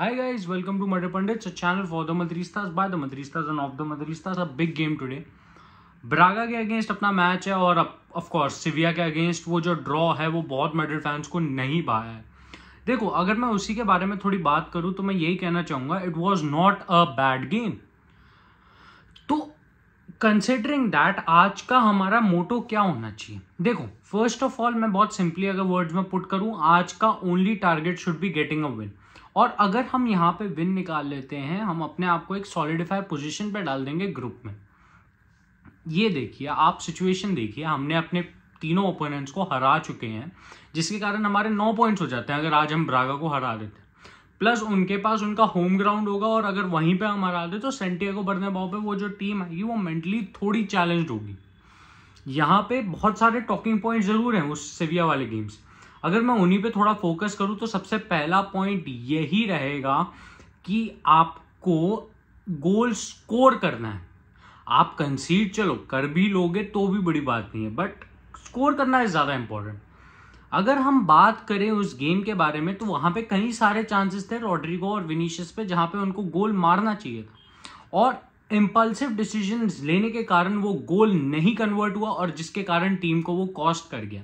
Hi guys, welcome to Murder Pandits, a channel for the Madristas, by the Madristas and of the Madristas. A big game today. Braga के against अपना match है और of course सिविया के against वो जो draw है वो बहुत Madrid फैंस को नहीं भाया है देखो अगर मैं उसी के बारे में थोड़ी बात करूँ तो मैं यही कहना चाहूँगा it was not a bad game तो कंसिडरिंग दैट आज का हमारा मोटो क्या होना चाहिए देखो फर्स्ट ऑफ ऑल मैं बहुत सिंपली अगर वर्ड्स में पुट करूँ आज का only target should be getting a win और अगर हम यहाँ पे विन निकाल लेते हैं हम अपने आप को एक सॉलिडिफाई पोजीशन पे डाल देंगे ग्रुप में ये देखिए आप सिचुएशन देखिए हमने अपने तीनों ओपोनेंट्स को हरा चुके हैं जिसके कारण हमारे नौ पॉइंट्स हो जाते हैं अगर आज हम ब्रागा को हरा देते हैं प्लस उनके पास उनका होम ग्राउंड होगा और अगर वहीं पे हम हरा दें तो सेंटियागो भाव पर वो जो टीम आएगी वो मेंटली थोड़ी चैलेंज होगी यहाँ पे बहुत सारे टॉकिंग पॉइंट जरूर हैं उस सेविया वाले गेम्स से अगर मैं उन्हीं पे थोड़ा फोकस करूँ तो सबसे पहला पॉइंट यही रहेगा कि आपको गोल स्कोर करना है आप कंसीड चलो कर भी लोगे तो भी बड़ी बात नहीं है बट स्कोर करना इज़ ज़्यादा इंपॉर्टेंट अगर हम बात करें उस गेम के बारे में तो वहाँ पे कई सारे चांसेस थे रॉड्रिगो और विनीशियस पे जहाँ पे उनको गोल मारना चाहिए था और इम्पल्सिव डिसीजन लेने के कारण वो गोल नहीं कन्वर्ट हुआ और जिसके कारण टीम को वो कॉस्ट कर गया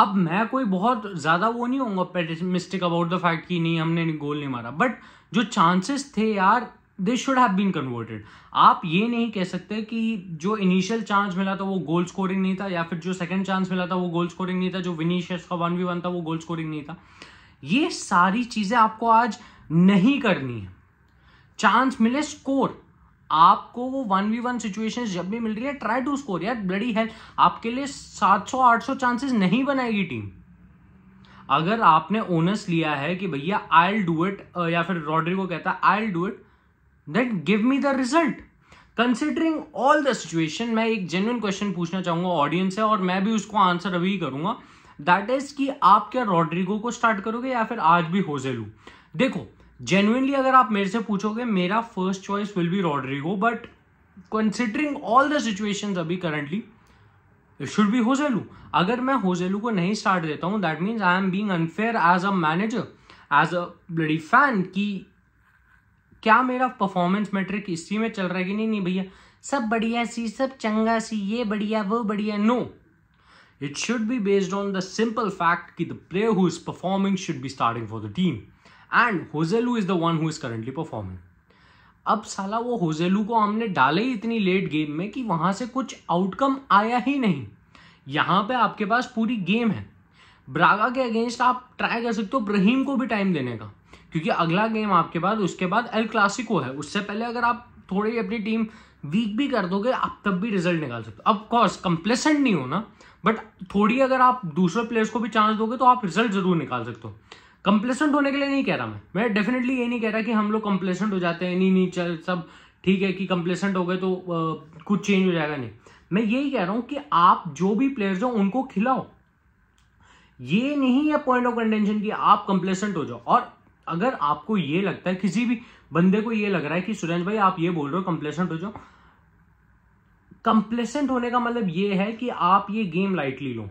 अब मैं कोई बहुत ज़्यादा वो नहीं होऊंगा पेटिस्टिक अबाउट द फैक्ट कि नहीं हमने गोल नहीं मारा बट जो चांसेस थे यार they should have been converted आप ये नहीं कह सकते कि जो इनिशियल चांस मिला था वो गोल स्कोरिंग नहीं था या फिर जो सेकंड चांस मिला था वो गोल स्कोरिंग नहीं था जो विनीशियस का वन वी वन था वो गोल स्कोरिंग नहीं था ये सारी चीज़ें आपको आज नहीं करनी है चांस मिले स्कोर आपको वो वन वी वन सिचुएशन जब भी मिल रही है ट्राई टू स्कोर यार ब्लडी हेल्थ आपके लिए 700 800 चांसेस नहीं बनाएगी टीम अगर आपने ओनस लिया है कि भैया आई एल डू इट या फिर को कहता है I'll do it that give me the result considering all the situation मैं एक जेन्यन क्वेश्चन पूछना चाहूंगा ऑडियंस से और मैं भी उसको आंसर अभी करूंगा दैट इज कि आप क्या रॉड्रिगो को स्टार्ट करोगे या फिर आज भी होजेलू देखो जेनुइनली अगर आप मेरे से पूछोगे मेरा first choice will be Rodrigo but considering all the situation अभी currently it should be Joselu अगर मैं होजेलू को नहीं स्टार्ट देता हूँ that means I am being unfair as a manager as a बड़ी फैन कि क्या मेरा परफॉर्मेंस मेट्रिक इसी में चल रहा है कि नहीं नहीं भैया सब बढ़िया सी सब चंगा सी ये बढ़िया वो बढ़िया no it should be based on the simple fact कि the player who is performing should be starting for the team and Joselu is the one who is currently performing अब साला वो होजेलू को हमने डाले ही इतनी लेट गेम में कि वहां से कुछ आउटकम आया ही नहीं यहां पे आपके पास पूरी गेम है ब्रागा के अगेंस्ट आप ट्राई कर सकते हो ब्रहीम को भी टाइम देने का क्योंकि अगला गेम आपके पास उसके बाद एल क्लासिको है उससे पहले अगर आप थोड़ी अपनी टीम वीक भी कर दोगे आप तब भी रिजल्ट निकाल सकते हो कोर्स कंप्लेसेंट नहीं होना बट थोड़ी अगर आप दूसरे प्लेयर्स को भी चांस दोगे तो आप रिजल्ट जरूर निकाल सकते हो कंप्लेसेंट होने के लिए नहीं कह रहा मैं मैं डेफिनेटली ये नहीं कह रहा कि हम लोग कंप्लेसेंट हो जाते हैं नहीं नहीं चल सब ठीक है कि कंप्लेसेंट हो गए तो आ, कुछ चेंज हो जाएगा नहीं मैं यही कह रहा हूं कि आप जो भी प्लेयर्स हो उनको खिलाओ ये नहीं है पॉइंट ऑफ कंटेंशन कि आप कंप्लेसेंट हो जाओ और अगर आपको ये लगता है किसी भी बंदे को ये लग रहा है कि सुरेंद्र भाई आप ये बोल रहे हो कंप्लेसेंट हो जाओ कंप्लेसेंट होने का मतलब ये है कि आप ये गेम लाइटली लो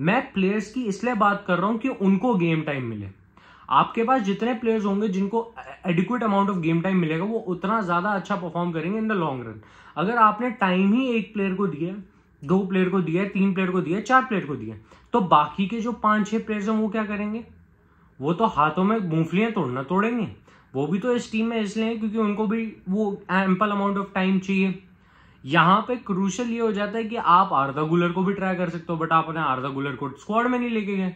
मैं प्लेयर्स की इसलिए बात कर रहा हूं कि उनको गेम टाइम मिले आपके पास जितने प्लेयर्स होंगे जिनको adequate amount of game time मिलेगा वो उतना ज़्यादा अच्छा परफॉर्म करेंगे इन द लॉन्ग रन अगर आपने टाइम ही एक प्लेयर को दिया दो प्लेयर को दिया तीन प्लेयर को दिया चार प्लेयर को दिया तो बाकी के जो पांच छह प्लेयर्स हैं वो क्या करेंगे वो तो हाथों में मूंगफलियां तोड़ना तोड़ेंगे वो भी तो इस टीम में इसलिए क्योंकि उनको भी वो एम्पल अमाउंट ऑफ टाइम चाहिए यहाँ पे क्रूशल ये हो जाता है कि आप आर्धा गुलर को भी ट्राई कर सकते हो बट आपने आर्धा गुलर को स्क्वाड में नहीं लेके गए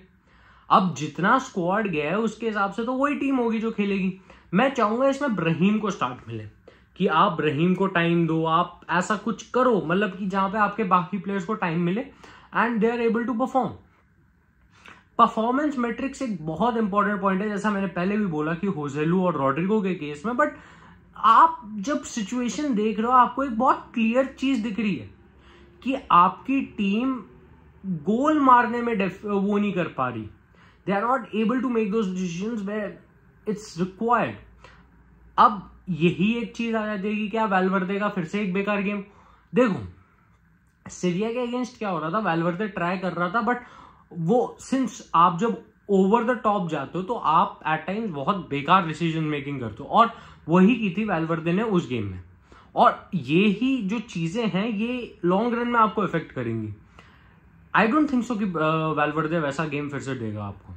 अब जितना स्क्वाड गया है उसके हिसाब से तो वही टीम होगी जो खेलेगी मैं चाहूंगा इसमें ब्रहीम को स्टार्ट मिले कि आप ब्रहीम को टाइम दो आप ऐसा कुछ करो मतलब कि जहां पे आपके बाकी प्लेयर्स को टाइम मिले and they are able to perform performance metrics एक बहुत इंपॉर्टेंट पॉइंट है जैसा मैंने पहले भी बोला कि होजेलू और रॉड्रिगो के केस में बट आप जब सिचुएशन देख रहे हो आपको एक बहुत क्लियर चीज दिख रही है कि आपकी टीम गोल मारने में वो नहीं कर पा रही they are not able to make those decision it's required अब यही एक चीज आ जाती है कि क्या वेलवर्दे का फिर से एक बेकार गेम देखो सीरिया के अगेंस्ट क्या हो रहा था वेलवर्दे ट्राई कर रहा था बट वो सिंस आप जब ओवर द टॉप जाते हो तो आप एट टाइम्स बहुत बेकार डिसीजन मेकिंग करते हो और वही की थी वेलवर्दे ने उस गेम में और ये ही जो चीज़ें हैं ये लॉन्ग रन में आपको इफेक्ट करेंगी आई डोंट थिंक सो कि वेलवर्दे वैसा गेम फिर से देगा आपको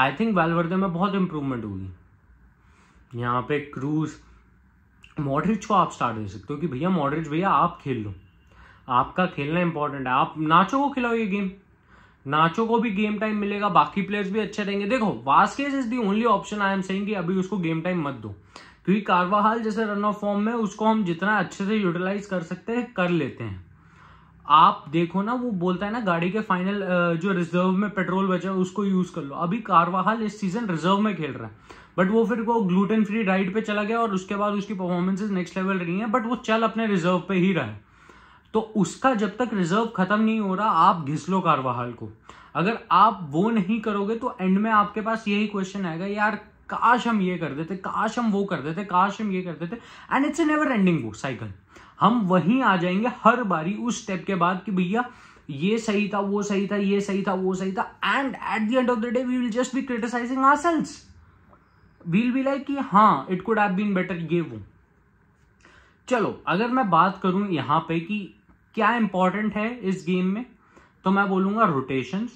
आई थिंक वेलवर्दे में बहुत इंप्रूवमेंट होगी यहाँ पे क्रूज मॉडरिच को आप स्टार्ट दे सकते हो कि भैया मॉडरिच भैया आप खेल लो आपका खेलना इंपॉर्टेंट है आप नाचो को खिलाओ ये गेम नाचो को भी गेम टाइम मिलेगा बाकी प्लेयर्स भी अच्छे रहेंगे देखो Vasquez is the only option I am saying कि अभी उसको गेम टाइम मत दो क्योंकि कारवाहाल जैसे रन ऑफ फॉर्म में उसको हम जितना अच्छे से यूटिलाइज कर सकते हैं कर लेते हैं आप देखो ना वो बोलता है ना गाड़ी के फाइनल जो रिजर्व में पेट्रोल बचा उसको यूज कर लो अभी कारवाहाल इस सीजन रिजर्व में खेल रहा है बट वो फिर वो ग्लूटेन फ्री डाइट पे चला गया और उसके बाद उसकी परफॉर्मेंसेज नेक्स्ट लेवल रही है बट वो चल अपने रिजर्व पे ही रहा है तो उसका जब तक रिजर्व खत्म नहीं हो रहा आप घिस लो कारवाहाल को अगर आप वो नहीं करोगे तो एंड में आपके पास यही क्वेश्चन आएगा यार काश हम ये कर देते काश हम वो कर देते काश हम ये कर देते and it's a never ending वो साइकिल हम वहीं आ जाएंगे हर बारी उस स्टेप के बाद कि भैया ये सही था वो सही था ये सही था वो सही था and at the end of the day we will just be criticizing ourselves we'll be like कि हाँ it could have been better ये वो चलो अगर मैं बात करूं यहां पे कि क्या इंपॉर्टेंट है इस गेम में तो मैं बोलूंगा रोटेशन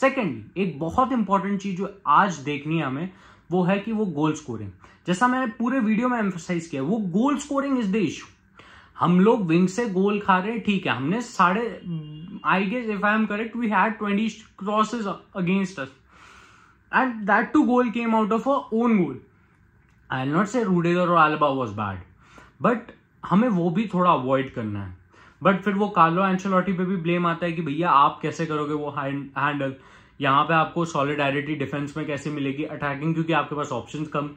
सेकेंडली एक बहुत इंपॉर्टेंट चीज जो आज देखनी है हमें वो है कि वो गोल स्कोरिंग जैसा मैंने पूरे वीडियो में एम्फोसाइज किया वो goal scoring is the issue हम लोग विंग से गोल खा रहे हैं ठीक है हमने साढ़े I guess if I am correct we had twenty crosses against us and that too goal came out of a own goal I'll not say Rudiger और आलबा वॉज बैड बट हमें वो भी थोड़ा अवॉइड करना है but फिर वो Carlo एंशलॉटी पे भी ब्लेम आता है कि भैया आप कैसे करोगे वो हैंडल यहाँ पे आपको सॉलिडारिटी डिफेंस में कैसे मिलेगी अटैकिंग क्योंकि आपके पास ऑप्शंस कम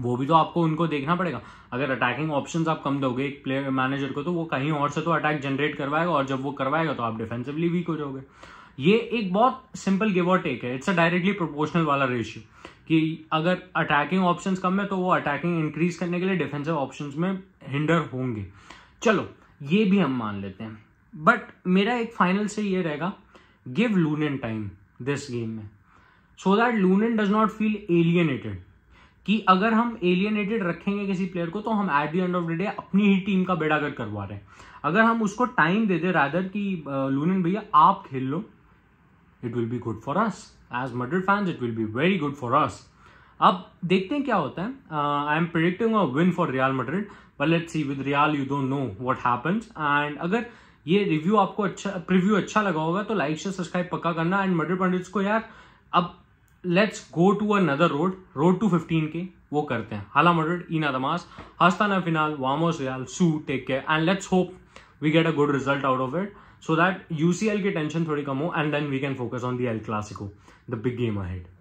वो भी तो आपको उनको देखना पड़ेगा अगर अटैकिंग ऑप्शंस आप कम दोगे एक प्लेयर मैनेजर को तो वो कहीं और से तो अटैक जनरेट करवाएगा और जब वो करवाएगा तो आप डिफेंसिवली वीक हो जाओगे ये एक बहुत सिंपल गिव और टेक है इट्स अ डायरेक्टली प्रोपोर्शनल वाला रेशियो कि अगर अटैकिंग ऑप्शंस कम है तो वो अटैकिंग इंक्रीज करने के लिए डिफेंसिव ऑप्शंस में हिंडर होंगे चलो ये भी हम मान लेते हैं बट मेरा एक फाइनल से ये रहेगा give Lunin time this game में so that Lunin does not feel alienated कि अगर हम एलियनेटेड रखेंगे किसी प्लेयर को तो हम at the end of the day अपनी ही टीम का बेड़ा कर करवा रहे हैं अगर हम उसको टाइम दे दे रादर कि लूनन भैया आप खेल लो it will be good for us as Madrid fans it will be very good for us अब देखते हैं क्या होता है I am predicting a win for Real Madrid but let's see with Real you don't know what happens and अगर ये review आपको अच्छा प्रिव्यू अच्छा लगा होगा तो लाइक शेयर सब्सक्राइब पक्का करना एंड मटर पंडित को यार अब let's go to another road road to fifteen के वो करते हैं हाला मटर इन अदमास हस्ताना फिनाल वामोस Real so take care and let's hope we get a good result out of it so that UCL की टेंशन थोड़ी कम हो and then we can focus on the El Clasico the big game ahead